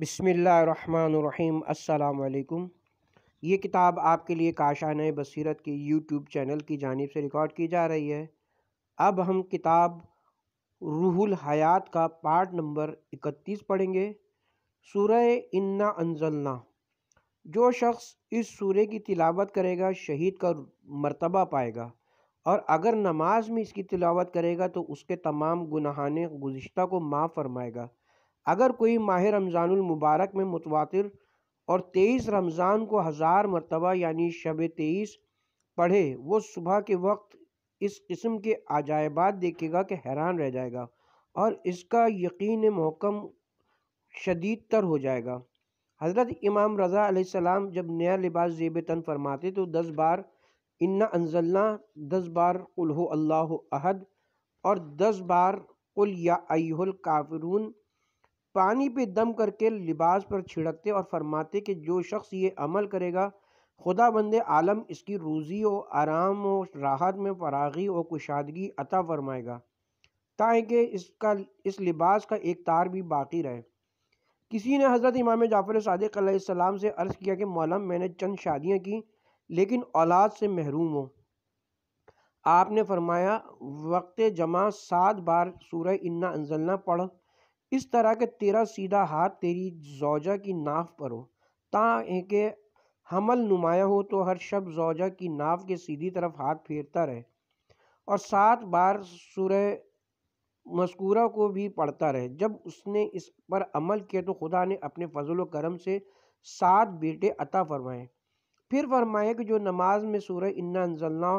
बिसमीम् अल्लाम ये किताब आपके लिए काशान बसीरत के यूट्यूब चैनल की जानब से रिकॉर्ड की जा रही है अब हम किताब रूहुल हयात का पार्ट नंबर इकतीस पढ़ेंगे सूर्य इन्ना अनजलना जो शख्स इस सूर्य की तिलावत करेगा शहीद का मर्तबा पाएगा और अगर नमाज में इसकी तिलावत करेगा तो उसके तमाम गुनहान गुज्त को माफ़ फरमाएगा अगर कोई माह रमज़ानमबारक में मुतवा और तेईस रमज़ान को हज़ार मरतबा यानी शब तेईस पढ़े वो सुबह के वक्त इस किस्म के अजायबात देखेगा कि हैरान रह जाएगा और इसका यकीन महकम शदीद तर हो जाएगा हज़रत इमाम रज़ा सलाम जब नया लिबास जेब तन फरमाते तो दस बार इन्ना अनजलना दस बार उल्हो अल्लाह अहद और दस बार कुल या काफरून पानी पे दम करके लिबास पर छिड़कते और फरमाते कि जो शख्स ये अमल करेगा खुदा बंद आलम इसकी रोज़ी और आराम और राहत में फरागी और कुशादगी अता फरमाएगा ताकि इसका इस लिबास का एक तार भी बाकी रहे किसी ने हज़रत इमाम जाफ़र सदक़म से अर्ज़ किया कि मौलम मैंने चंद शादियाँ की लेकिन औलाद से महरूम हो आपने फरमाया वक्त जमा सात बार सूर इन्ना अनजलना पढ़ इस तरह के तेरा सीधा हाथ तेरी जौजा की नाव पर हो ताकि हमल नुमाया हो तो हर शब जौजा की नाव के सीधी तरफ हाथ फेरता रहे और सात बार सुरह मस्कूरा को भी पढ़ता रहे जब उसने इस पर अमल किया तो खुदा ने अपने फजल करम से सात बेटे अता फरमाए फिर फरमाए कि जो नमाज में सूर इन्ना अनजल्ला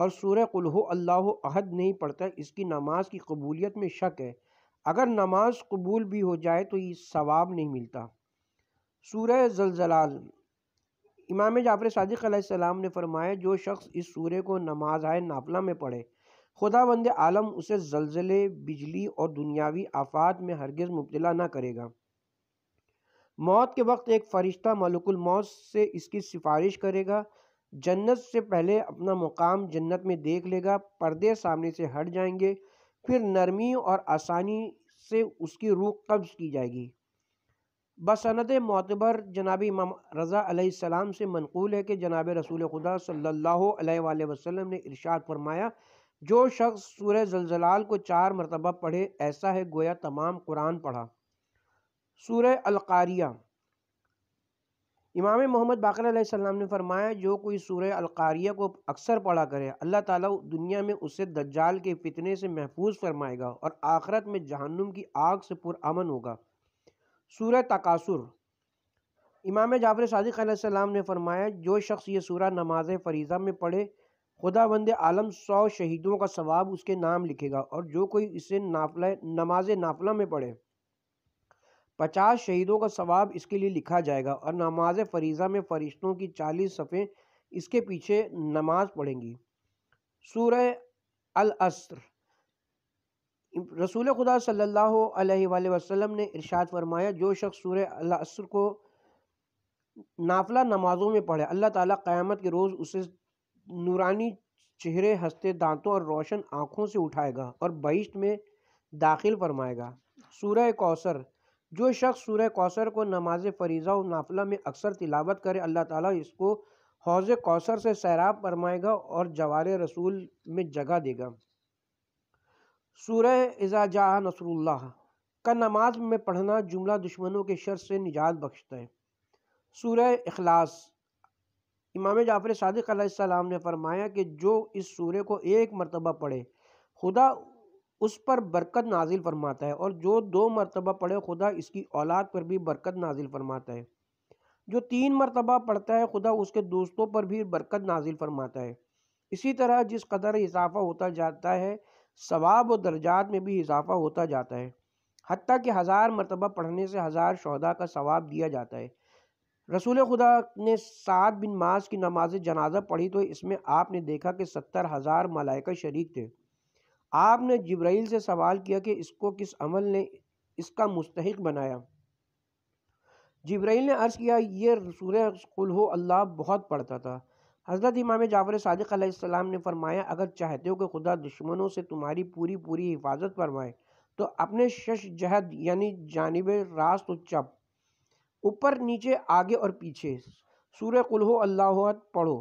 और सूर्य कुल्हो अल्लाह अहद नहीं पढ़ता इसकी नमाज की कबूलियत में शक है अगर नमाज कबूल भी हो जाए तो ये सवाब नहीं मिलता सूर्य जलजलाल इमाम जाफर सदक ने फरमाया जो शख्स इस सूर्य को नमाज आए नाफला में पढ़े खुदा बंद आलम उसे जलजले बिजली और दुनियावी आफात में हरगज़ मुब्तला ना करेगा मौत के वक्त एक फ़रिश्ता मलकुल मौत से इसकी सिफारिश करेगा जन्नत से पहले अपना मुकाम जन्नत में देख लेगा पर्दे सामने से हट जाएंगे फिर नरमी और आसानी से उसकी रूह कब्ज़ की जाएगी बसनत मोतबर जनाब इमाम रज़ा सलाम से मनकूल है कि जनाब रसूल खुदा सल्ला वसलम ने इरशाद फरमाया जो शख्स सूर जलजलाल को चार मरतबा पढ़े ऐसा है गोया तमाम कुरान पढ़ा सूर अलकारिया इमाम मोहम्मद बाकर ने फरमाया जो कोई सूर्य अलकारिया को अक्सर पढ़ा करे अल्लाह ताला दुनिया में उसे दज्जाल के फितने से महफूज फरमाएगा और आखरत में जहन्नुम की आग से पुरअमन होगा सूर तकासुर इमाम जाफर सदक सलाम ने फरमाया जो शख्स ये सूर नमाज फरीज़ा में पढ़े खुदा बंद आलम सौ शहीदों का सवाब उसके नाम लिखेगा और जो कोई इसे नाफला नमाज नाफला में पढ़े पचास शहीदों का सवाब इसके लिए लिखा जाएगा और नमाज फरीज़ा में फ़रिश्तों की चालीस सफ़े इसके पीछे नमाज पढ़ेंगी सूर्य अल असर रसूल खुदा सल्लल्लाहु अलैहि वसल्लम ने इरशाद फरमाया जो शख्स सूर्य अल असर को नाफला नमाज़ों में पढ़े अल्लाह ताला क़यामत के रोज़ उसे नूरानी चेहरे हंसते दांतों और रोशन आँखों से उठाएगा और बहिश्त में दाखिल फरमाएगा सूर्य कौसर जो शख्स सूर्य कौसर को नमाज फरीज़ा और नाफला में अक्सर तिलावत करे अल्लाह ताला इसको हौज कौसर से सैराब फरमाएगा और जवार रसूल में जगह देगा सूर्य एजाजा नसरुल्ला का नमाज में पढ़ना जुमला दुश्मनों के शर से निजात बख्शता है सूर्य अखलास इमाम जाफ़र सदक ने फरमाया कि जो इस सूर्य को एक मरतबा पढ़े खुदा उस पर बरकत नाजिल फरमाता है और जो दो मरतबा पढ़े खुदा इसकी औलाद पर भी बरकत नाजिल फरमाता है जो तीन मरतबा पढ़ता है खुदा उसके दोस्तों पर भी बरकत नाजिल फरमाता है इसी तरह जिस कदर इजाफा होता जाता है सवाब और दर्जात में भी इजाफा होता जाता है हती कि हज़ार मरतबा पढ़ने से हज़ार शहदा का सवाब दिया जाता है रसूल खुदा ने सात बिन मास की नमाज जनाजा पढ़ी तो इसमें आपने देखा कि सत्तर हज़ार मलाइका शरीक थे आपने जब्राइल से सवाल किया कि इसको किस अमल ने इसका मुस्तक बनाया जब्राइल ने अर्ज़ किया ये सूर्य कुल अल्लाह बहुत पढ़ता था हज़रत इमाम जाफ़र सदक़ ने फरमाया अगर चाहते हो कि खुदा दुश्मनों से तुम्हारी पूरी पूरी हिफाजत फरमाए तो अपने शश जहद यानी जानब रास्त चप ऊपर नीचे आगे और पीछे सूर्य कुल्हो अल्लाह पढ़ो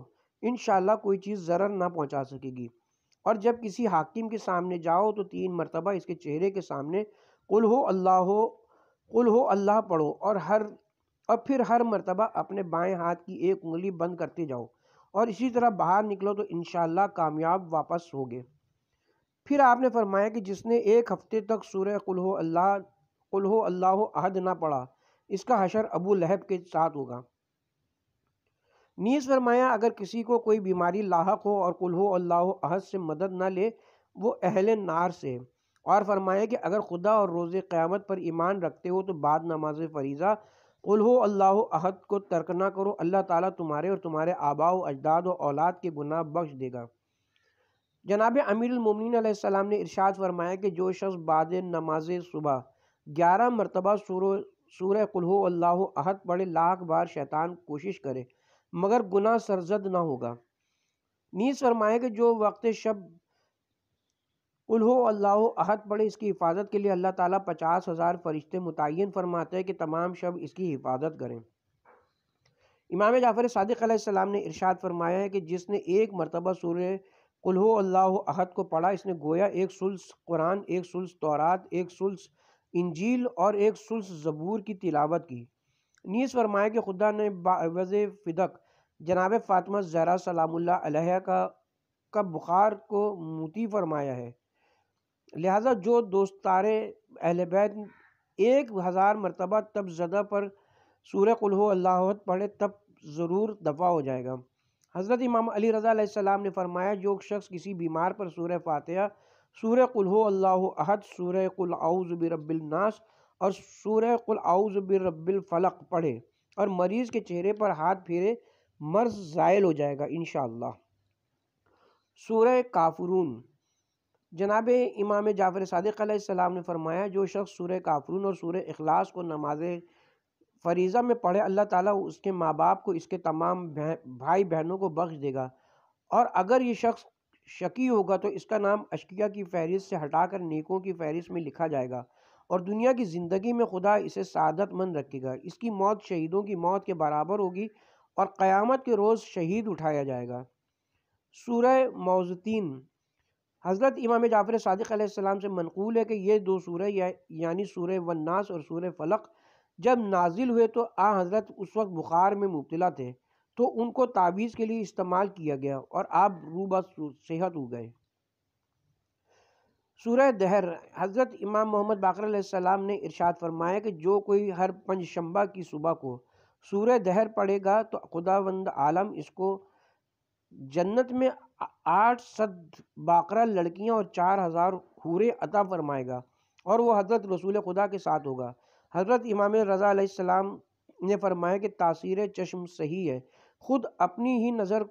इन कोई चीज़ ज़र ना पहुँचा सकेगी और जब किसी हाकिम के सामने जाओ तो तीन मरतबा इसके चेहरे के सामने कुल हो अल्लाह हो कुल हो अल्लाह पढ़ो और हर और फिर हर मरतबा अपने बाएं हाथ की एक उंगली बंद करते जाओ और इसी तरह बाहर निकलो तो इन कामयाब वापस होगे फिर आपने फरमाया कि जिसने एक हफ्ते तक सूर्य कुल हो अल्लाह कुल हो अल्लाह अहद ना पढ़ा इसका हशर अबू लहब के साथ होगा नीस फरमाया अगर किसी को कोई बीमारी लाक हो और कुल हो अल्लाह अहद से मदद ना ले वो अहल नार से और फरमाया कि अगर खुदा और रोज़ क़्यामत पर ईमान रखते हो तो बाद नमाज फरीज़ा कुल हो अल्लाह अहद को तर्क ना करो अल्लाह ताला तुम्हारे और तुम्हारे आबाओ अजदाद और औलाद के गुनाह बख्श देगा जनाब अमीरमिन सलाम ने इरशाद फरमाया कि जो शख्स बाद नमाज सुबह ग्यारह मरतबा सूर सूर कुल्हो अल्लाह अहद पढ़े लाख बार शैतान कोशिश करे मगर गुना सरजद ना होगा नीज फरमाए कि जो वक्त शब उल्हो अल्लाह अहद पड़े इसकी हिफाजत के लिए अल्लाह ताला पचास हज़ार फरिश्ते मुतन फरमाते हैं कि तमाम शब इसकी हिफाजत करें इमाम जाफ़र सदक़ ने इरशाद फरमाया है कि जिसने एक मरतबा सूर्य कुल्हो अल्लाह अहद को पढ़ा इसने गोया एक सुल्स कुरान एक सुल्स तौरात एक सुल्स इंजील और एक सुल्स ज़बूर की तिलावत की नीस फरमाया कि खुदा ने बाज़ फ़िदक जनाब फ़ातिमा जहरा सलामुल्ला का का बुखार को मोती फरमाया है लिहाजा जो दोस्तार अहल बैत एक हज़ार मरतबा तब ज़दा पर सूर कुल्हो अल्लाह पढ़े तब ज़रूर दफ़ा हो जाएगा हज़रत इमाम अली रज़ा ने फरमाया जो शख्स किसी बीमार पर सूर फातह सूर कुल अल्लाह अहद सूर कुल आउज़ बिरबिलनास और सूर्य कुल आउज़ बिरबिल फ़लक पढ़े और मरीज़ के चेहरे पर हाथ फेरे मर्ज ज़ायल हो जाएगा इन सूर्य काफरून जनाब इमाम जाफ़र सदक ने फरमाया जो शख्स सूर्य काफरून और सूर्य अखलास को नमाज फरीज़ा में पढ़े अल्लाह ताला उसके माँ बाप को इसके तमाम भाई बहनों को बख्श देगा और अगर ये शख्स शकी होगा तो इसका नाम अशकिया की फहरिस्त से हटाकर नेकों की फहरिस्त में लिखा जाएगा और दुनिया की ज़िंदगी में खुदा इसे सादतमंद रखेगा इसकी मौत शहीदों की मौत के बराबर होगी और क़यामत के रोज़ शहीद उठाया जाएगा सूरह मौजतीन हज़रत इमाम जाफ़र सदक से मनकूल है कि ये दो सूर या, यानी सूर वन्नास और सूर फ़लक जब नाजिल हुए तो आ हज़रत उस वक्त बुखार में मुबतला थे तो उनको ताबीज़ के लिए इस्तेमाल किया गया और आप रूबा सेहत हो गए सूरह दहर हज़रत इमाम मोहम्मद बाकर ने इरशाद फरमाया कि जो कोई हर पंजशंबा की सुबह को सूरह दहर पढ़ेगा तो खुदावंद आलम इसको जन्नत में आठ सद बाकरा लड़कियां और चार हज़ार हूरे अता फरमाएगा और वो हज़रत रसूल खुदा के साथ होगा हज़रत इमाम रज़ा सलाम ने फरमाया कि तासीर चश्म सही है खुद अपनी ही नज़र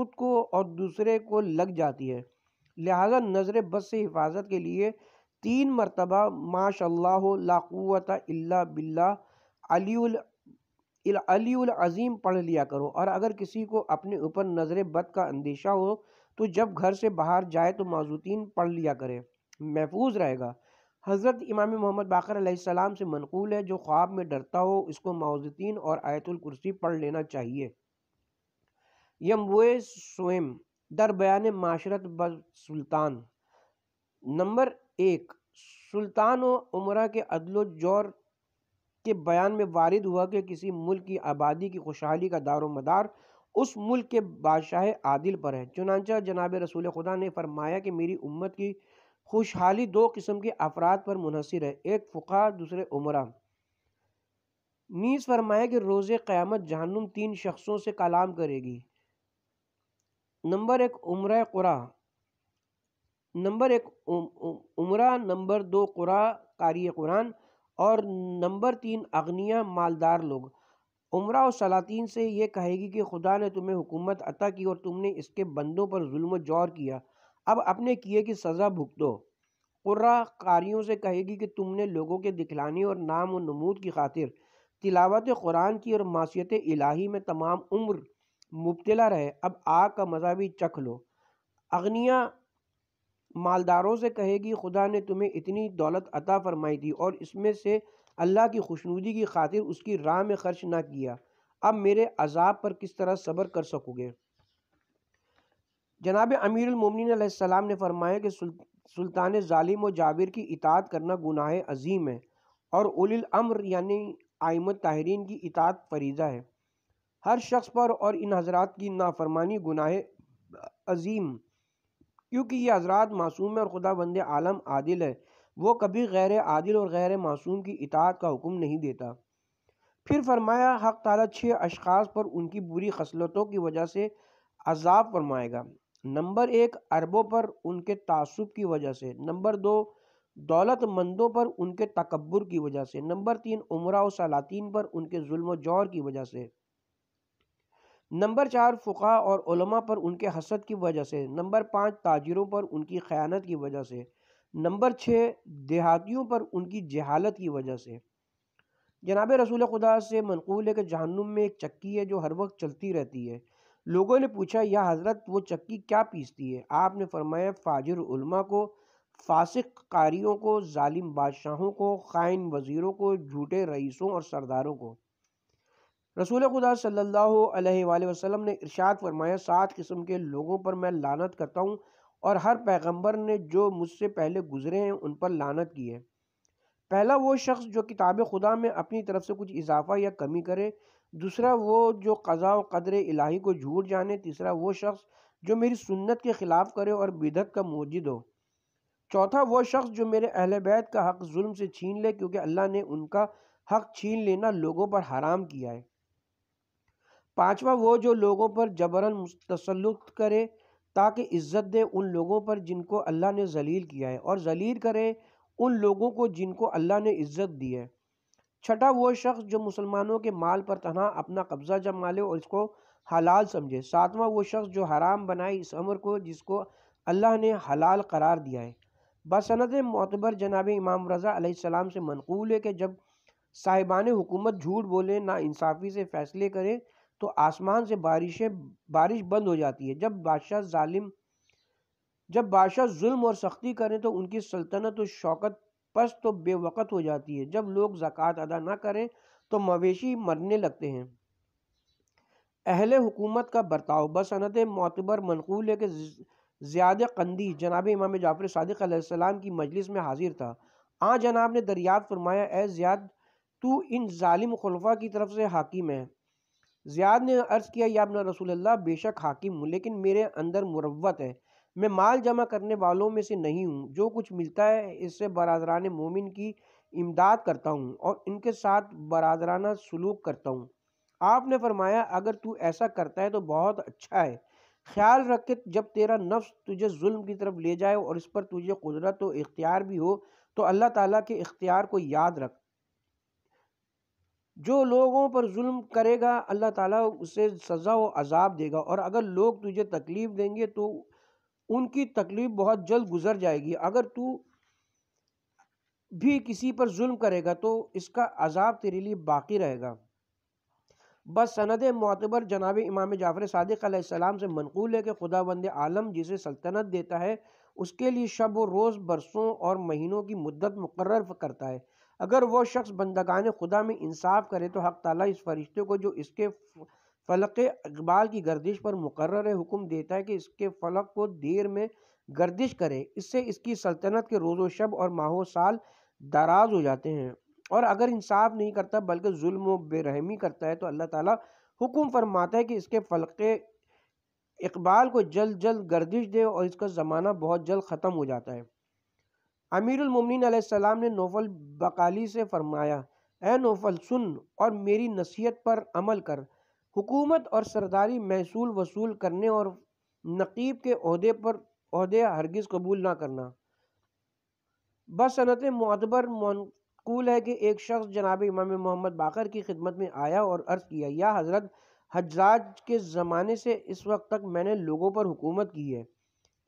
खुद को और दूसरे को लग जाती है लिहाजा नज़र बस से हिफाजत के लिए तीन मरतबा माशल्ला लाक़वत अल्ला बिल्ला अलील अज़ीम पढ़ लिया करो और अगर किसी को अपने ऊपर नज़र बद का अंदेशा हो तो जब घर से बाहर जाए तो मौजूदीन पढ़ लिया करे महफूज रहेगा हज़रत इमाम मोहम्मद बाकर सलाम से मनकूल है जो ख्वाब में डरता हो इसको मौजूदीन और आयतुल कुर्सी पढ़ लेना चाहिए यमवे स्वयं दर बयान माशरत ब सुल्तान नंबर एक सुल्तान व उमरा के अदलो जौर के बयान में वारद हुआ कि किसी मुल्क की आबादी की खुशहाली का दार मदार उस मुल्क के बादशाह आदिल पर है चुनाचा जनाब रसूल खुदा ने फरमाया कि मेरी उम्मत की खुशहाली दो किस्म के अफराद पर मुनसर है एक फ़ुका दूसरे उमरा नीस फरमाया कि रोज़ क़्यामत जहनुम तीन शख्सों से कलाम करेगी नंबर एक उम्र कुरा नंबर एक उम्र नंबर दो कुरा कारी कुरान और नंबर तीन अग्निया मालदार लोग उम्र और सलातीन से ये कहेगी कि खुदा ने तुम्हें हुकूमत अता की और तुमने इसके बंदों पर जुल्म जौर किया अब अपने किए की सज़ा भुगतो कुर्रा कारियों से कहेगी कि तुमने लोगों के दिखलाने और नाम व नमूद की खातिर तिलावत कुरान की और मासीत इलाही में तमाम उम्र मुबतला रहे अब आग का मज़ा भी चख लो अगनिया मालदारों से कहेगी खुदा ने तुम्हें इतनी दौलत अता फरमाई थी और इसमें से अल्लाह की खुशनुदी की खातिर उसकी राह में खर्च ना किया अब मेरे अजाब पर किस तरह सब्र कर सकोगे जनाब अमीरमिन सलाम ने फरमाया कि सुल्तान ालिम व जाविर की इतात करना गुनाह अजीम है और उलिल अम्र यानी आइमत ताहरीन की इतात फरीज़ा है हर शख्स पर और इन हजरात की नाफरमानी गुनाह अजीम क्योंकि ये हजरात मासूम है और खुदा बंद आलम आदिल है वो कभी गैर आदिल और गैर मासूम की इतात का हुक्म नहीं देता फिर फरमाया हक ताला छः अशखास पर उनकी बुरी खसलतों की वजह से अजाब फरमाएगा नंबर एक अरबों पर उनके तसब की वजह से नंबर दो दौलतमंदों पर उनके तकबर की वजह से नंबर तीन उम्र और सलातीन पर उनके जुल्म जौर की वजह से नंबर चार फ़ुका और उलमा पर उनके हसद की वजह से नंबर पाँच ताजरों पर उनकी ख़यानत की वजह से नंबर छः देहातियों पर उनकी जहालत की वजह से जनाब रसूल खुदा से मनकूल है कि जहनुम में एक चक्की है जो हर वक्त चलती रहती है लोगों ने पूछा यह हज़रत वो चक्की क्या पीसती है आपने फरमाया फाजिर उलमा को फासिक कारियों को जालिम बादशाहों को ख़ाइन वज़ीरों को झूठे रईसों और सरदारों को रसूल खुदा सल्लल्लाहु अलैहि वसल्लम ने इरशाद फरमाया सात किस्म के लोगों पर मैं लानत करता हूँ और हर पैगंबर ने जो मुझसे पहले गुजरे हैं उन पर लानत की है पहला वो शख्स जो किताब खुदा में अपनी तरफ से कुछ इजाफा या कमी करे दूसरा वो जो कज़ा व कदर इलाही को झूठ जाने तीसरा वो शख्स जो मेरी सुन्नत के ख़िलाफ़ करे और बिदत का मौजिद हो चौथा वो शख्स जो मेरे अहल बैत का हक़ जुल्म से छीन ले क्योंकि अल्लाह ने उनका हक़ छीन लेना लोगों पर हराम किया है पांचवा वो जो लोगों पर जबरन तसलुत करे ताकि इज़्ज़त दे उन लोगों पर जिनको अल्लाह ने जलील किया है और जलील करे उन लोगों को जिनको अल्लाह ने इज़्ज़त दी है छठा वो शख्स जो मुसलमानों के माल पर तना अपना कब्ज़ा जमा ले और इसको हलाल समझे सातवां वो शख्स जो हराम बनाए इस अमर को जिसको अल्लाह ने हलाल करार दिया है बसनत मतबर जनाब इमाम रज़ा सलाम से मनकूल है कि जब साहिबान हुकूमत झूठ बोले ना इंसाफ़ी से फ़ैसले करें तो आसमान से बारिशें बारिश बंद हो जाती है जब बादशाह जालिम जब बादशाह जुल्म और सख्ती करें तो उनकी सल्तनत और शौकत पस तो बेवकत हो जाती है जब लोग ज़क़़त अदा ना करें तो मवेशी मरने लगते हैं अहल हुकूमत का बर्ताव बसनत मतबर मनकूल है कि ज़्यादा कंदी जनाब इमाम जाफ़र सदक़्लाम की मजलिस में हाजिर था आ जनाब ने दरियात फरमाया ए ज़्याद तू इन ालिम खलफा की तरफ से हाकिम है ज़ियाद ने अर्ज़ किया या अपना रसूल बेशक हाकिम हूँ लेकिन मेरे अंदर मुरवत है मैं माल जमा करने वालों में से नहीं हूँ जो कुछ मिलता है इससे बरदरान मोमिन की इमदाद करता हूँ और इनके साथ बरदराना सलूक करता हूँ आपने फरमाया अगर तू ऐसा करता है तो बहुत अच्छा है ख्याल रख के जब तेरा नफ्स तुझे जुल्म की तरफ ले जाए और इस पर तुझे कुदरत व इख्तियार भी हो तो अल्लाह ताला के इख्तियार को याद रख जो लोगों पर जुल्म करेगा अल्लाह ताला उसे सज़ा व अजाब देगा और अगर लोग तुझे तकलीफ़ देंगे तो उनकी तकलीफ़ बहुत जल्द गुजर जाएगी अगर तू भी किसी पर जुल्म करेगा तो इसका अजाब तेरे लिए बाकी रहेगा बस सनद मतबर जनाब इमाम जाफ़र सदक़ाम से मनकूल है कि खुदा बंद आलम जिसे सल्तनत देता है उसके लिए शब व रोज़ बरसों और महीनों की मदत मुकर करता है अगर वो शख्स बंदगान खुदा में इंसाफ करे तो हक ताला इस फरिश्ते को जो इसके फलक अकबाल की गर्दिश पर मुकर हुक्म देता है कि इसके फलक को देर में गर्दिश करे इससे इसकी सल्तनत के रोज़ो शब और माहो साल दराज हो जाते हैं और अगर इंसाफ नहीं करता बल्कि जुल्म व बेरहमी करता है तो अल्लाह ताला हुक्म फरमाता है कि इसके फलक इकबाल को जल्द जल्द गर्दिश दे और इसका ज़माना बहुत जल्द ख़त्म हो जाता है अमीरुल मोमिन सलाम ने नोफल बकाली से फरमाया ए नोफल सुन और मेरी नसीहत पर अमल कर हुकूमत और सरदारी महसूल वसूल करने और नकीब के अहदे पर अहदे हरगिज़ कबूल ना करना बसनत मतबर मनकूल है कि एक शख्स जनाब इमाम मोहम्मद बाकर की खिदमत में आया और अर्ज़ किया या हज़रत हजराज के ज़माने से इस वक्त तक मैंने लोगों पर हुकूमत की है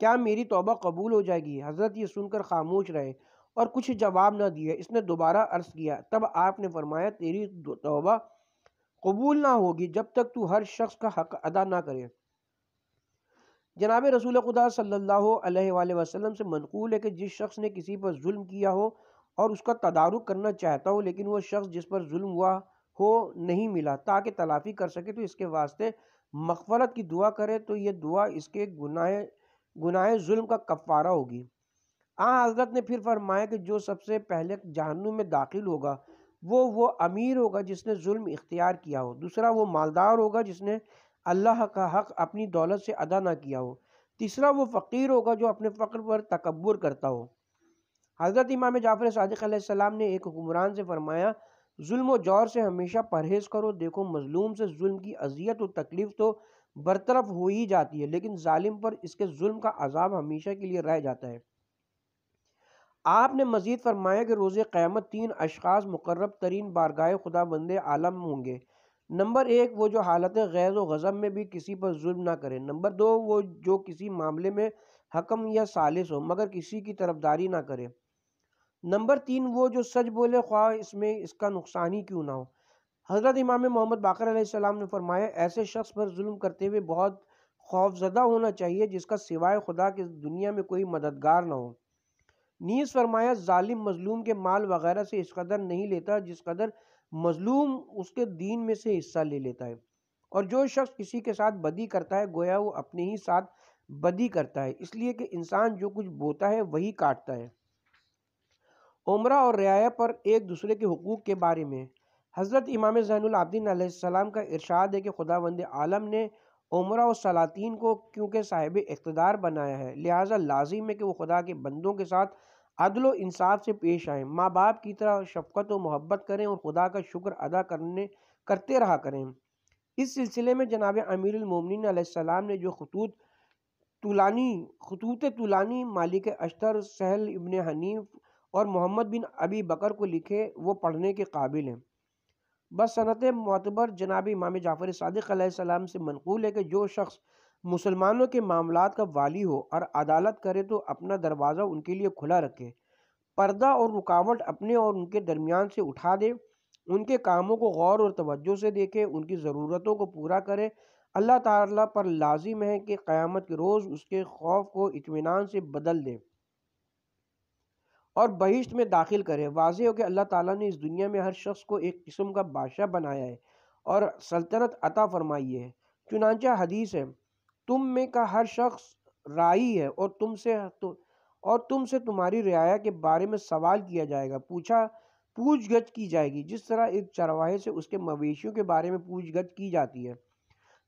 क्या मेरी तोबा कबूल हो जाएगी हज़रत ये सुनकर खामोश रहे और कुछ जवाब ना दिए इसने दोबारा अर्ज़ किया तब आपने फरमाया तेरी तोबा कबूल ना होगी जब तक तू हर शख्स का हक अदा ना करे जनाब रसूल खुदा सल्लल्लाहु अलैहि वसल्लम से मनकूल है कि जिस शख्स ने किसी पर जुल्म किया हो और उसका तदारुक करना चाहता हो लेकिन वह शख्स जिस पर जुल्म हुआ हो नहीं मिला ताकि तलाफ़ी कर सके तो इसके वास्ते मकफरत की दुआ करे तो ये दुआ इसके गुनाह गुनाह जुल्म का कफ़ारा होगी आ हजरत ने फिर फरमाया कि जो सबसे पहले जहनु में दाखिल होगा वो वो अमीर होगा जिसने जुल्म इख्तियार किया हो दूसरा वो मालदार होगा जिसने अल्लाह का हक अपनी दौलत से अदा ना किया हो तीसरा वो फ़कीर होगा जो अपने फ़क्र पर तकबर करता हो हज़रत इमाम जाफ़र सदक़्सम ने एक हुमरान से फ़रमाया जुल्म जौर से हमेशा परहेज़ करो देखो मज़लूम से जुल्म की अजियत और तकलीफ़ तो बरतरफ हो ही जाती है लेकिन जालिम पर इसके जुल्म का अजाब हमेशा के लिए रह जाता है आपने मजीद फरमाया कि रोजे क़्यामत तीन अशास मुकर्रब तरीन बारगाह खुदा बंदे आलम होंगे नंबर एक वो जो हालत गैज़ व गज़ब में भी किसी पर जुल्म ना करें नंबर दो वो जो किसी मामले में हकम या सालिस हो मगर किसी की तरफदारी ना करे नंबर तीन वो जो सच बोले ख्वाह इसमें इसका नुकसान ही क्यों ना हो हज़रत इमाम मोहम्मद बाकर सलाम ने फरमाया ऐसे शख्स पर जुल्म करते हुए बहुत खौफजदा होना चाहिए जिसका सिवाय खुदा के दुनिया में कोई मददगार ना हो नीस फरमाया ालिम मजलूम के माल वगैरह से इस कदर नहीं लेता जिस कदर मजलूम उसके दीन में से हिस्सा ले लेता है और जो शख्स किसी के साथ बदी करता है गोया वो अपने ही साथ बदी करता है इसलिए कि इंसान जो कुछ बोता है वही काटता है उम्र और रियाया पर एक दूसरे के हकूक़ के बारे में हज़रत इमाम ज़ैनआबदीन सलाम का इरशाद है कि खुदा वंद आलम ने उम्र और सलातीन को क्योंकि साहिब इकतदार बनाया है लिहाजा लाजिम है कि वह खुदा के बंदों के साथ अदल इंसाफ से पेश आएँ माँ बाप की तरह शफकत व मोहब्बत करें और खुदा का शुक्र अदा करने करते रहा करें इस सिलसिले में जनाब अमीरमिन उमोमिन ने जो खतूत तुलानी खतूत तुलानी मालिक अश्तर सहल इबन हनीफ और मोहम्मद बिन अबी बकर को लिखे वो पढ़ने के काबिल हैं बस सनत मतबर जनाब इमाम जाफ़र सदक़म से मनकूल है कि जो शख्स मुसलमानों के मामला का वाली हो और अदालत करे तो अपना दरवाज़ा उनके लिए खुला रखे पर्दा और रुकावट अपने और उनके दरमियान से उठा दे उनके कामों को गौर और तवज्जो से देखे उनकी ज़रूरतों को पूरा करे अल्लाह ताला पर लाजिम है कि क़्यामत के रोज़ उसके खौफ को इतमान से बदल दे और बहिश्त में दाखिल करे वाज हो कि अल्लाह ताला ने इस दुनिया में हर शख्स को एक किस्म का बादशाह बनाया है और सल्तनत अता फरमाई है चुनाचा हदीस है तुम में का हर शख्स राई है और तुमसे तु, तो, और से तुम्हारी रियाया के बारे में सवाल किया जाएगा पूछा पूछ गछ की जाएगी जिस तरह एक चरवाहे से उसके मवेशियों के बारे में पूछ गछ की जाती है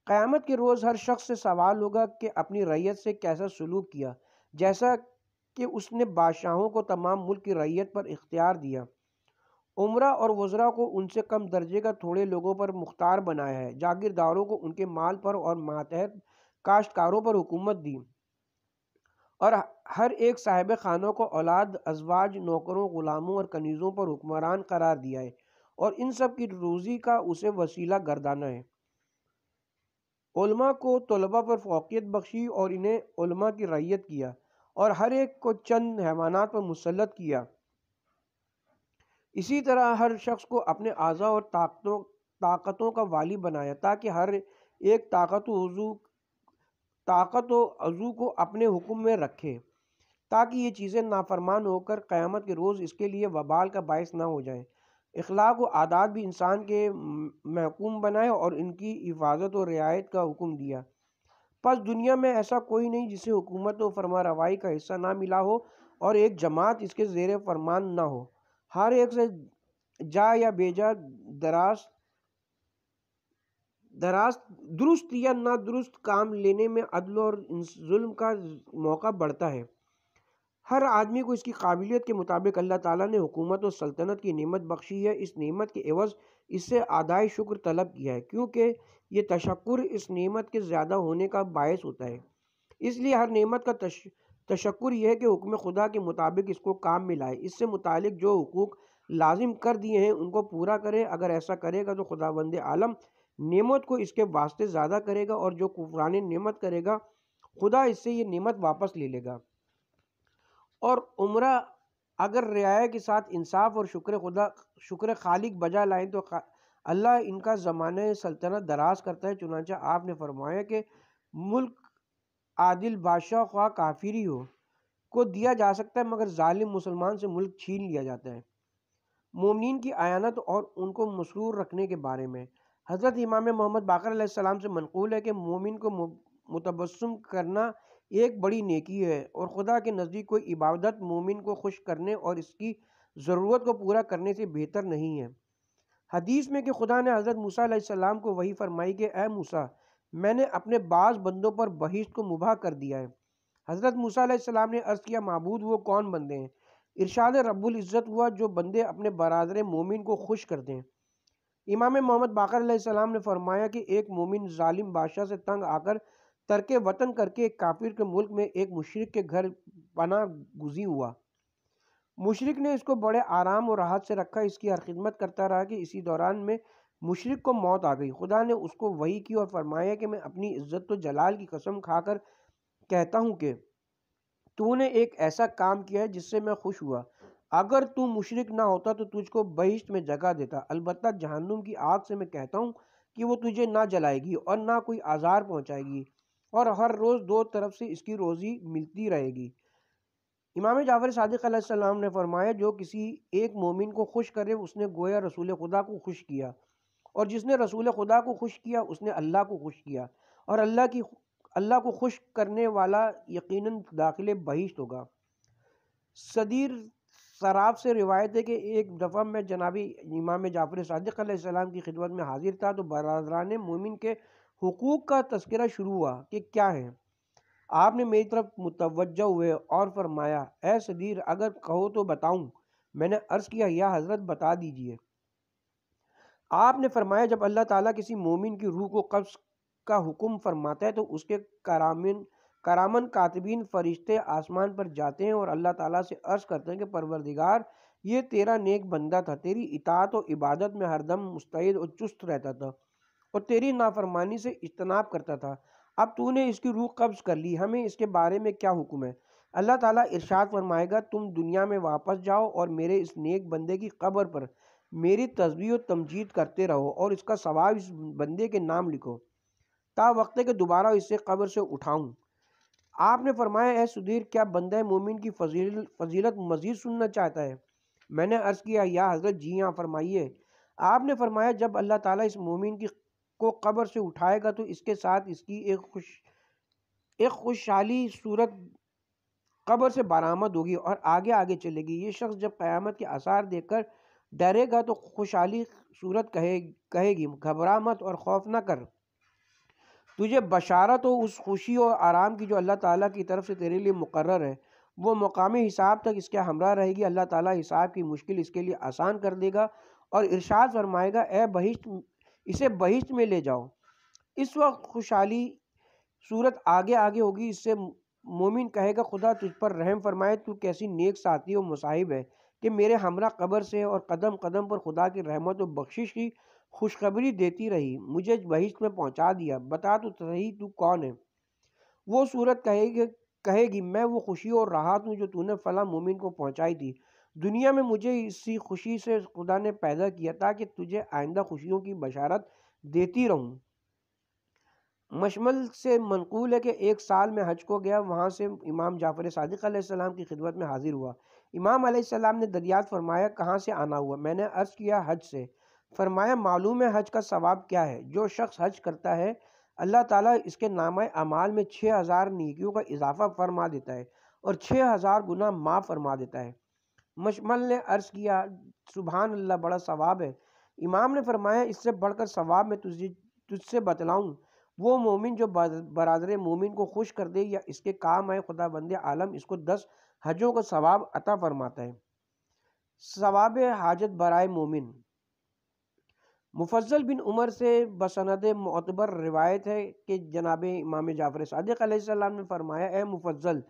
क़्यामत के रोज़ हर शख्स से सवाल होगा कि अपनी रैयत से कैसा सलूक किया जैसा कि उसने बादशाहों को तमाम मुल्क की रैयत पर इख्तियार दिया उमरा और वज्रा को उनसे कम दर्जे का थोड़े लोगों पर मुख्तार बनाया है जागीरदारों को उनके माल पर और मातहत काश्तकारों पर हुकूमत दी और हर एक साहिब खानों को औलाद अजवाज नौकरों ग़ुलामों और कनीज़ों पर हुक्मरान करार दिया है और इन सब की रोज़ी का उसे वसीला गर्दाना है उलमा को तलबा पर फोकियत बख्शी और इन्हें उलमा की रैयत किया और हर एक को चंद हैवानात पर मुसलत किया इसी तरह हर शख्स को अपने अज़ा और ताकतों ताकतों का वाली बनाया ताकि हर एक ताकत वजू ताकत वजू को अपने हुक्म में रखे ताकि ये चीज़ें नाफरमान होकर क़्यामत के रोज़ इसके लिए वबाल का बायस ना हो जाएं अखलाक व आदात भी इंसान के महकूम बनाए और इनकी हिफाजत और रियायत का हुक्म दिया बस दुनिया में ऐसा कोई नहीं जिसे हुकूमत व फरमा रवाई का हिस्सा ना मिला हो और एक जमात इसके ज़ेर फरमान ना हो हर एक से जा या बेजा दराज दराज दुरुस्त या ना दुरुस्त काम लेने में अदल और जुल्म का मौका बढ़ता है हर आदमी को इसकी काबिलियत के मुताबिक अल्लाह ताला ने हुकूमत और सल्तनत की नेमत बख्शी है इस नेमत के एवज़ इससे आदाय शुक्र तलब किया है क्योंकि ये तशक्र इस नेमत के ज़्यादा होने का बायस होता है इसलिए हर नेमत का तश तशक्र यह है कि हुक्म खुदा के मुताबिक इसको काम में लाए इससे मुतक जो हकूक़ लाजिम कर दिए हैं उनको पूरा करे अगर ऐसा करेगा तो खुदा बंद आलम नेमत को इसके वास्ते ज़्यादा करेगा और जो कुफरान नेमत करेगा खुदा इससे ये नेमत वापस ले लेगा और उम्र अगर रियाया के साथ इंसाफ और शुक्र खुदा शुक्र खालिक बजा लाएँ तो खा, अल्लाह इनका ज़माने सल्तनत दराज करता है चुनाचा आपने फरमाया कि मुल्क आदिल बादशाह ख्वा काफिरी हो को दिया जा सकता है मगर ालिम मुसलमान से मुल्क छीन लिया जाता है मोमिन की आयानत और उनको मसरूर रखने के बारे में हज़रत इमाम मोहम्मद बाकर से मनकूल है कि मोमिन को मुतबसम करना एक बड़ी नेकी है और खुदा के नज़दीक कोई इबादत मोमिन को खुश करने और इसकी ज़रूरत को पूरा करने से बेहतर नहीं है हदीस में कि खुदा ने हज़रत मूसा सलाम को वही फरमाई कि ए मूसा मैंने अपने बाज़ बंदों पर बहिश्त को मुबा कर दिया है हज़रत मूसा सलाम ने अर्ज़ किया मबूद वो कौन बंदे हैं इरशाद रबुल्ज़त हुआ जो बंदे अपने बरदर मोमिन को खुश कर दें इमाम मोहम्मद बाकर सलाम ने फरमाया कि एक मोमिन ालिम बादशाह से तंग आकर तरक वतन करके काफिर के मुल्क में एक मुशरक के घर पना गुजी हुआ मुशरक ने इसको बड़े आराम और राहत से रखा इसकी हर खिदमत करता रहा कि इसी दौरान में मुशरक को मौत आ गई खुदा ने उसको वही की और फरमाया कि मैं अपनी इज़्ज़त तो जलाल की कसम खाकर कहता हूँ कि तूने एक ऐसा काम किया है जिससे मैं खुश हुआ अगर तू मुशरक ना होता तो तुझको बहिश्त में जगह देता अलबत् जहनुम की आग से मैं कहता हूँ कि वो तुझे ना जलाएगी और ना कोई आज़ार पहुँचाएगी और हर रोज़ दो तरफ से इसकी रोज़ी मिलती रहेगी इमाम जाफ़र सदक़ ने फरमाया जो किसी एक मोमिन को खुश करे उसने गोया रसूल खुदा को खुश किया और जिसने रसूल खुदा को खुश किया उसने अल्लाह को खुश किया और अल्लाह की अल्लाह को खुश करने वाला यकीनन दाखिल बहिश्त होगा सदीर शराब से रिवायत है कि एक दफ़ा मैं जनाबी इमाम जाफ़र सदक़ की खिदमत में हाजिर था तो बरदरान मोमिन के हकूक़ का तस्करा शुरू हुआ कि क्या है आपने मेरी तरफ मुतवजा हुए और फरमाया ऐ सदीर अगर कहो तो बताऊं मैंने अर्ज़ किया या हज़रत बता दीजिए आपने फरमाया जब अल्लाह ताला किसी मोमिन की रूह को कब्ज़ का हुक्म फरमाता है तो उसके करामिन करामन कातबीन फरिश्ते आसमान पर जाते हैं और अल्लाह ताला से अर्ज़ करते हैं कि परवरदिगार ये तेरा नेक बंदा था तेरी इतात और इबादत में हरदम मुस्तैद और चुस्त रहता था और तेरी नाफरमानी से इजतनाब करता था अब तूने इसकी रूह कब्ज़ कर ली हमें इसके बारे में क्या हुक्म है अल्लाह ताला इरशाद फरमाएगा तुम दुनिया में वापस जाओ और मेरे इस नेक बंदे की कब्र पर मेरी तस्वीर तमजीद करते रहो और इसका सवाब इस बंदे के नाम लिखो ता वक्त के दोबारा इसे कब्र से उठाऊँ आपने फरमाया है सुधीर क्या बंद मोमिन की फजील फजीलत मज़ीद सुनना चाहता है मैंने अर्ज़ किया या हज़रत जी हाँ फरमाइए आपने फरमाया जब अल्लाह ताला इस मोमिन की को कब्र से उठाएगा तो इसके साथ इसकी एक खुश एक खुशहाली सूरत कब्र से बरामद होगी और आगे आगे चलेगी ये शख्स जब क़यामत के आसार देखकर डरेगा तो खुशहाली सूरत कहे कहेगी घबरा मत और खौफ ना कर तुझे बशारत हो उस खुशी और आराम की जो अल्लाह ताला की तरफ से तेरे लिए मुकर है वो मकामी हिसाब तक इसके हमरा रहेगी अल्लाह ताला हिसाब की मुश्किल इसके लिए आसान कर देगा और इरशाद फरमाएगा ए बहिश्त इसे बहिष्त में ले जाओ इस वक्त खुशहाली सूरत आगे आगे होगी इससे मोमिन कहेगा खुदा तुझ पर रहम फरमाए तू कैसी नेक साथी और मुसाहिब है कि मेरे हमरा कबर से और कदम कदम पर खुदा की रहमत और बख्शिश की खुशखबरी देती रही मुझे बहिश्त में पहुंचा दिया बता तो सही तू कौन है वो सूरत कहेगी कहेगी मैं वो खुशी और राहत हूँ जो तूने फ़ला मोमिन को पहुँचाई थी दुनिया में मुझे इसी खुशी से खुदा ने पैदा किया था कि तुझे आइंदा खुशियों की बशारत देती रहूं मशमल से मनकूल है कि एक साल में हज को गया वहाँ से इमाम जाफ़र सदक आसमाम की खिदमत में हाजिर हुआ इमाम आसमाम ने दरियात फरमाया कहाँ से आना हुआ मैंने अर्ज़ किया हज से फरमाया मालूम है हज का सवाब क्या है जो शख्स हज करता है अल्लाह ताला इसके नाम अमाल में छः हज़ार नीकियों का इजाफा फरमा देता है और छः हज़ार गुना माफ़ फरमा देता है मशमल ने अर्ज़ किया सुबहान अल्लाह बड़ा सवाब है इमाम ने फरमाया इससे बढ़कर सवाब मैं तुझे तुझसे बतलाऊँ वो मोमिन जो बरदर मोमिन को खुश कर दे या इसके काम आए खुदा बंद आलम इसको दस हजों का सवाब अता फरमाता है सवाब हाजत बरए मोमिन मुफजल बिन उमर से बसनद मतबर रिवायत है कि जनाब इमाम जाफ़र सदक ने फरमाया ए मुफजल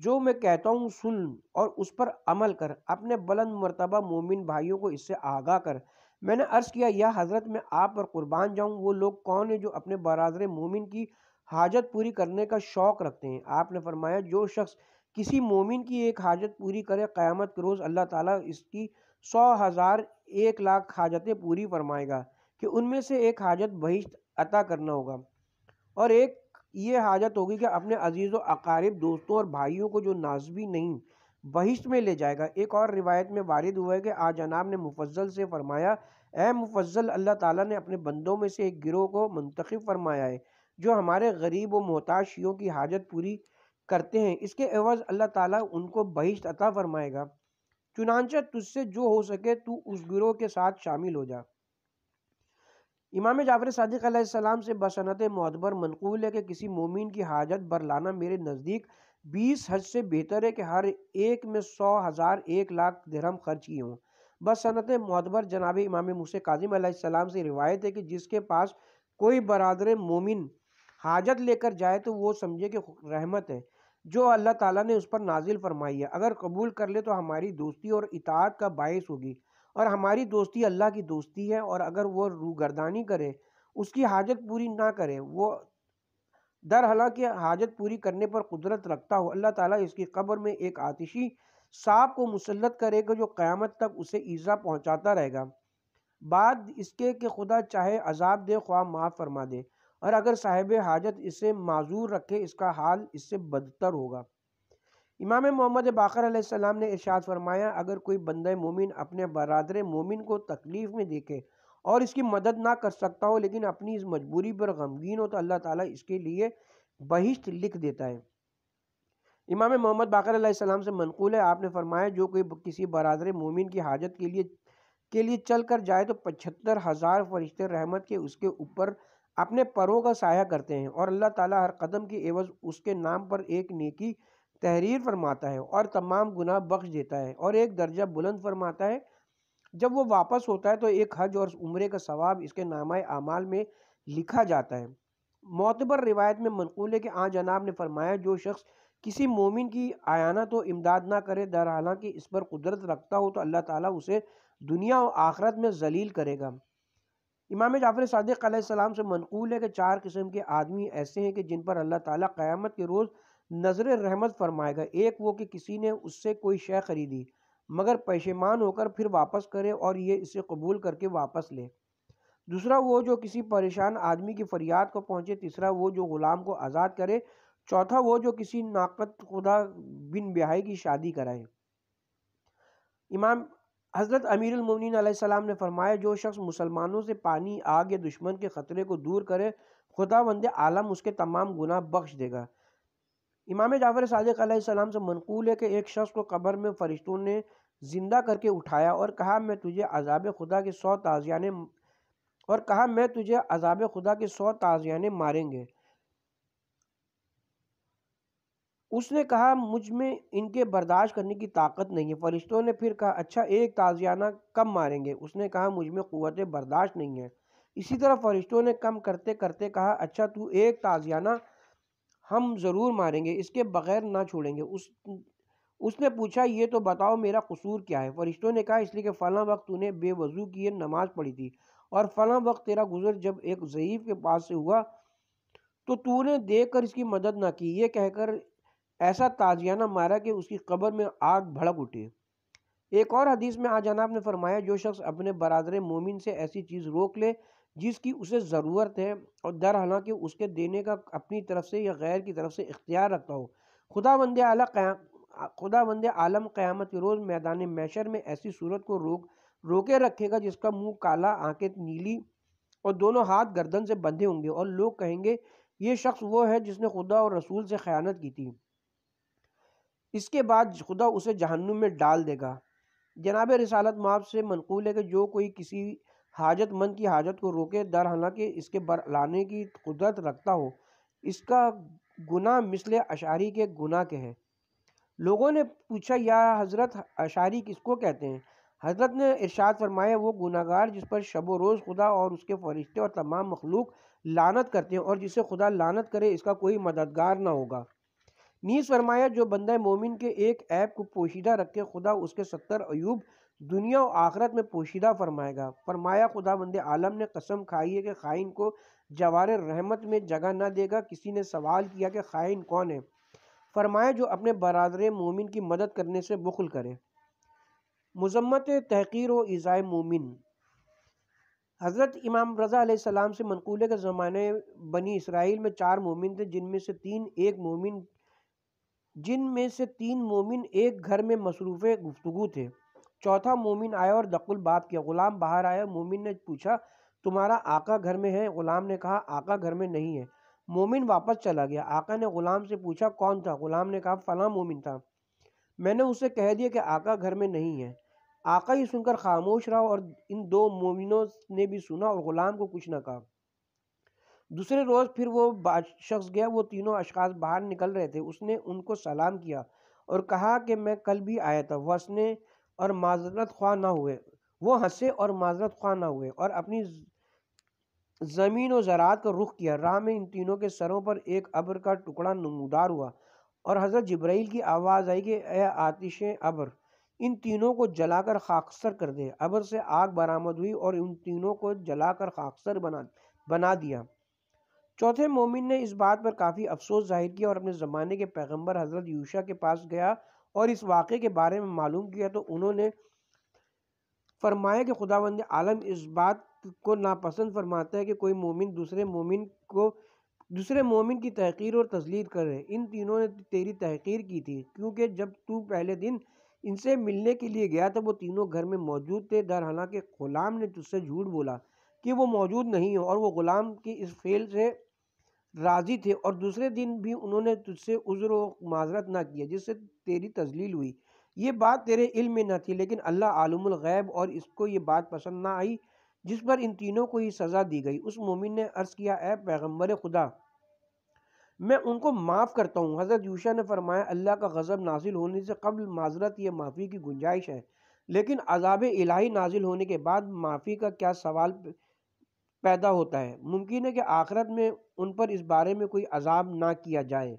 जो मैं कहता हूँ सुन और उस पर अमल कर अपने बुलंद मरतबा मोमिन भाइयों को इससे आगाह कर मैंने अर्ज़ किया यह हज़रत मैं आप पर कुर्बान जाऊँ वो लोग कौन है जो अपने बरदर मोमिन की हाजत पूरी करने का शौक़ रखते हैं आपने फरमाया जो शख्स किसी मोमिन की एक हाजत पूरी करे क़्यामत के रोज़ अल्लाह ताला इसकी सौ हज़ार एक लाख हाजतें पूरी फरमाएगा कि उनमें से एक हाजत बहिश्त अता करना होगा और एक ये हाजत होगी कि अपने अजीज़ व अकारीब दोस्तों और भाइयों को जो नाजबी नहीं बहिश्त में ले जाएगा एक और रिवायत में वारिद हुआ है कि आज जनाब ने मुफजल से फरमाया ए मुफजल अल्लाह ताला ने अपने बंदों में से एक गिरोह को मंतखब फरमाया है जो हमारे गरीब व मोहताशियों की हाजत पूरी करते हैं इसके अवज़ अल्लाह ताला उनको बहिश्त अता फरमाएगा चुनानचा तुझसे जो हो सके तू उस गिरोह के साथ शामिल हो जा इमाम जाफ़र सदक से बसनत मतबर मनकूल है कि किसी मोमिन की हाजत बरलाना मेरे नज़दीक बीस हज से बेहतर है कि हर एक में सौ हज़ार एक लाख धर्म खर्च किए हों बसनत मतबर जनाब इमाम मूसे काजिम से रिवायत है कि जिसके पास कोई बरदर मोमिन हाजत लेकर जाए तो वो समझे कि रहमत है जो अल्लाह ताला ने उस पर नाजिल फरमाई है अगर कबूल कर ले तो हमारी दोस्ती और इतात का बायस होगी और हमारी दोस्ती अल्लाह की दोस्ती है और अगर वो रूगरदानी करे उसकी हाजत पूरी ना करे वो दर हालांकि हाजत पूरी करने पर कुदरत रखता हो अल्लाह ताला इसकी कब्र में एक आतिशी सांप को मुसलत करेगा जो क़्यामत तक उसे ईज़ा पहुंचाता रहेगा बाद इसके कि खुदा चाहे अजाब दे ख्वाब माफ़ फरमा दे और अगर साहिब हाजत इसे माजूर रखे इसका हाल इससे बदतर होगा इमाम मोहम्मद बाकर सलाम ने इर्शाद फरमाया अगर कोई बंद मोमिन अपने बरदर मोमिन को तकलीफ़ में देखे और इसकी मदद ना कर सकता हो लेकिन अपनी इस मजबूरी पर गमगीन हो तो अल्लाह ताला इसके लिए बहिश्त लिख देता है इमाम मोहम्मद बाकर सलाम से मनकूल है आपने फरमाया जो कोई किसी बरदर मोमिन की हाजत के लिए के लिए चल कर जाए तो पचहत्तर हज़ार फरिश्ते रहमत के उसके ऊपर अपने परों का साया करते हैं और अल्लाह ताला हर कदम की एवज उसके नाम पर एक नेकी तहरीर फरमाता है और तमाम गुनाह बख्श देता है और एक दर्जा बुलंद फरमाता है जब वो वापस होता है तो एक हज और उम्र का सवाब इसके नामा अमाल में लिखा जाता है मोतबर रिवायत में मनकूल है कि आ जनाब ने फरमाया जो शख्स किसी मोमिन की आयाना तो इमदाद ना करे दर हालांकि इस पर कुदरत रखता हो तो अल्लाह ताला उसे दुनिया और आखरत में जलील करेगा इमाम जाफर सदक़ सलाम से मनकूल है कि चार किस्म के आदमी ऐसे हैं कि जिन पर अल्लाह ताला क़यामत के रोज़ नजर रहमत फरमाएगा एक वो कि किसी ने उससे कोई शय खरीदी मगर पेशेमान होकर फिर वापस करे और ये इसे कबूल करके वापस ले दूसरा वो जो किसी परेशान आदमी की फरियाद को पहुँचे तीसरा वो जो ग़ुलाम को आज़ाद करे चौथा वो जो किसी नाकत खुदा बिन ब्याई की शादी कराए इमाम हज़रत अमीरमिन सलाम ने फरमाया जो शख्स मुसलमानों से पानी आग या दुश्मन के ख़तरे को दूर करे खुदा वंदे आलम उसके तमाम गुनाह बख्श देगा इमाम जाफ़र सदक आलाम से मनकूल है कि एक शख्स को कबर में फ़रिश्तों ने ज़िंदा करके उठाया और कहा मैं तुझे अजाब खुदा के सौ ताज़ियाने और कहा मैं तुझे अजाब खुदा के सौ ताज़ियाने मारेंगे उसने कहा मुझ में इनके बर्दाश्त करने की ताकत नहीं है फ़रिश्तों ने फिर कहा अच्छा एक ताज़ियाना कम मारेंगे उसने कहा मुझ में क़वत बर्दाश्त नहीं है इसी तरह फ़रिश्तों ने कम करते करते कहा अच्छा तू एक ताज़ियाना हम ज़रूर मारेंगे इसके बगैर ना छोड़ेंगे उस उसने पूछा ये तो बताओ मेरा कसूर क्या है फरिश्तों ने कहा इसलिए कि फ़लाँ वक्त तूने बेवजू की नमाज़ पढ़ी थी और फ़लाँ वक्त तेरा गुजर जब एक ज़यीफ़ के पास से हुआ तो तूने देख कर इसकी मदद ना की ये कहकर ऐसा ताजियाना मारा कि उसकी कब्र में आग भड़क उठी एक और हदीस में आ जाना आपने फरमाया जो शख्स अपने बरदर मोमिन से ऐसी चीज़ रोक ले जिसकी उसे ज़रूरत है और दर हालांकि उसके देने का अपनी तरफ से या गैर की तरफ से इख्तियार रखता हो खुदा बंद आला खुदा बंद आलम क़्यामत के रोज़ मैदान मैशर में ऐसी सूरत को रोक रोके रखेगा जिसका मुंह काला आंखें नीली और दोनों हाथ गर्दन से बंधे होंगे और लोग कहेंगे ये शख्स वो है जिसने खुदा और रसूल से ख़यानत की थी इसके बाद खुदा उसे जहन्नुम में डाल देगा जनाब रसालत माप से मनकूल है कि जो कोई किसी हाजत मंद की हाजत को रोके दर हालांकि इसके बर लाने की कुदरत रखता हो इसका गुना मिसल अशारी के गुना के है लोगों ने पूछा या हज़रत अशारी किसको कहते हैं हज़रत ने इरशाद फरमाया वो गुनागार जिस पर शब रोज़ खुदा और उसके फरिश्ते और तमाम मखलूक लानत करते हैं और जिसे खुदा लानत करे इसका कोई मददगार ना होगा नीस फरमाया जो बंदा मोमिन के एक ऐप को पोशीदा रखे खुदा उसके सत्तर अयूब दुनिया और आखरत में पोशीदा फरमाएगा फरमाया खुदा बंद आलम ने कसम खाई है कि खाइन को जवार रहमत में जगह ना देगा किसी ने सवाल किया कि खाइन कौन है फरमाया जो अपने बरदर मोमिन की मदद करने से बखुल करे मजम्मत तहकीर व ईज़ाए मोमिन हज़रत इमाम रज़ा आसमाम से मनकूल के ज़माने बनी इसराइल में चार मोमिन थे जिनमें से तीन एक मोमिन जिनमें से तीन मोमिन एक घर में मसरूफ़ गुफ्तु थे चौथा मोमिन आया और दकुल बाप किया गुलाम बाहर आया मोमिन ने पूछा तुम्हारा आका घर में है गुलाम ने कहा आका घर में नहीं है मोमिन वापस चला गया आका ने गुलाम से पूछा कौन था गुलाम ने कहा फला मोमिन था मैंने उसे कह दिया कि आका घर में नहीं है आका ही सुनकर खामोश रहा और इन दो मोमिनों ने भी सुना और गुलाम को कुछ न कहा दूसरे रोज़ फिर वो शख्स गया वो तीनों अशखाज बाहर निकल रहे थे उसने उनको सलाम किया और कहा कि मैं कल भी आया था वसने और माजरत ख्वा ना हुए वो हंसे और माजरत ख्वा ना हुए और अपनी ज़मीन और ज़रात का रुख किया राह में इन तीनों के सरों पर एक अब्र का टुकड़ा नमूदार हुआ और हज़रत जब्राइल की आवाज़ आई कि ए आतिश अब्र इन तीनों को जलाकर खाकसर कर दे अब्र से आग बरामद हुई और उन तीनों को जलाकर खाकसर बना बना दिया चौथे मोमिन ने इस बात पर काफ़ी अफसोस जाहिर किया और अपने ज़माने के पैगंबर हज़रत यूशा के पास गया और इस वाक़े के बारे में मालूम किया तो उन्होंने फरमाया कि खुदावंद आलम इस बात को नापसंद फरमाता है कि कोई मोमिन दूसरे मोमिन को दूसरे मोमिन की तहकीर और तजलीद रहे इन तीनों ने तेरी तहकीर की थी क्योंकि जब तू पहले दिन इनसे मिलने के लिए गया था वो तीनों घर में मौजूद थे दर हालांकि ग़ुलाम ने तुझसे झूठ बोला कि वो मौजूद नहीं हो और वो ग़ुलाम की इस फेल से राज़ी थे और दूसरे दिन भी उन्होंने तुझसे उज्र व माजरत ना किया जिससे तेरी तजलील हुई ये बात तेरे इल्म में न थी लेकिन अल्लाह आलमगैब और इसको ये बात पसंद ना आई जिस पर इन तीनों को ही सज़ा दी गई उस मोमिन ने अर्ज़ किया ए पैगम्बर खुदा मैं उनको माफ़ करता हूँ हज़रत यूशा ने फरमाया अल्लाह का गज़ब नाजिल होने से कबल माजरत यह माफ़ी की गुंजाइश है लेकिन अजाब इलाही नाजिल होने के बाद माफ़ी का क्या सवाल पैदा होता है मुमकिन है कि आख़िरत में उन पर इस बारे में कोई अज़ाब ना किया जाए